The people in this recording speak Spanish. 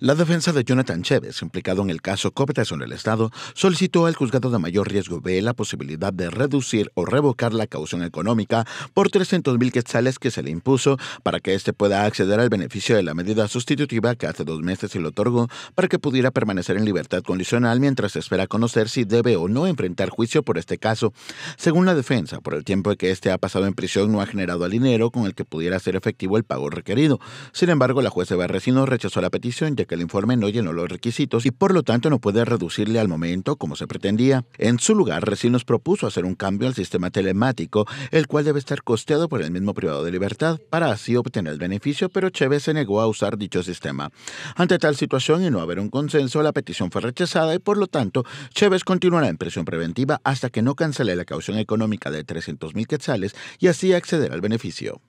La defensa de Jonathan Chévez, implicado en el caso cópetas en el Estado, solicitó al juzgado de mayor riesgo B la posibilidad de reducir o revocar la caución económica por 300 mil quetzales que se le impuso para que éste pueda acceder al beneficio de la medida sustitutiva que hace dos meses se le otorgó para que pudiera permanecer en libertad condicional mientras espera conocer si debe o no enfrentar juicio por este caso. Según la defensa, por el tiempo que éste ha pasado en prisión no ha generado el dinero con el que pudiera ser efectivo el pago requerido. Sin embargo, la jueza Barrecino rechazó la petición que el informe no llenó los requisitos y por lo tanto no puede reducirle al momento como se pretendía. En su lugar, recién nos propuso hacer un cambio al sistema telemático, el cual debe estar costeado por el mismo privado de libertad, para así obtener el beneficio, pero Chévez se negó a usar dicho sistema. Ante tal situación y no haber un consenso, la petición fue rechazada y por lo tanto, Chévez continuará en prisión preventiva hasta que no cancele la caución económica de 300.000 quetzales y así acceder al beneficio.